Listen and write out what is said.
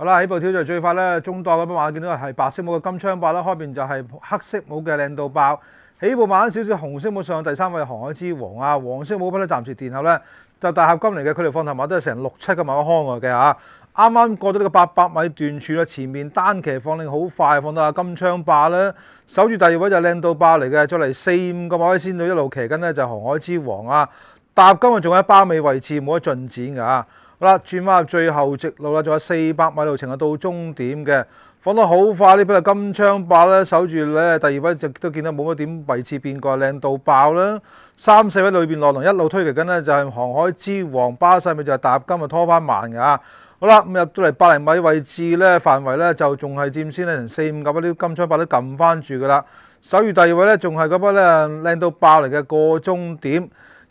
好啦，起步挑就最快咧，中档咁匹玩，見到係白色帽嘅金槍霸啦，開边就係黑色帽嘅靚到爆。起步慢少少，紅色帽上第三位係航海之王啊，黃色帽不過暫時墊後咧，就大合金嚟嘅佢哋放頭馬都係成六七個马位康嘅吓。啱啱過咗呢個八百米段處啦，前面單骑放令好快，放到阿金槍霸啦，守住第二位就靚到爆嚟嘅，再嚟四五個馬位先到，一路骑紧咧就航海之王啊。搭今日仲喺巴尾位置，冇得進展嘅好啦，轉翻入最後直路啦，仲有四百米路程啊，到終點嘅放得好快呢，比如金槍八咧，守住咧第二位，就都見到冇乜點位置變過，靚到爆啦！三四位裏面落龍一路推騎緊呢，就係航海之王巴西咪就係搭金啊拖翻慢㗎。好啦，咁入到嚟百零米位置咧，範圍咧就仲係佔先咧，四五九啲金槍八都撳翻住噶啦，守住第二位咧，仲係嗰筆咧靚到爆嚟嘅過終點。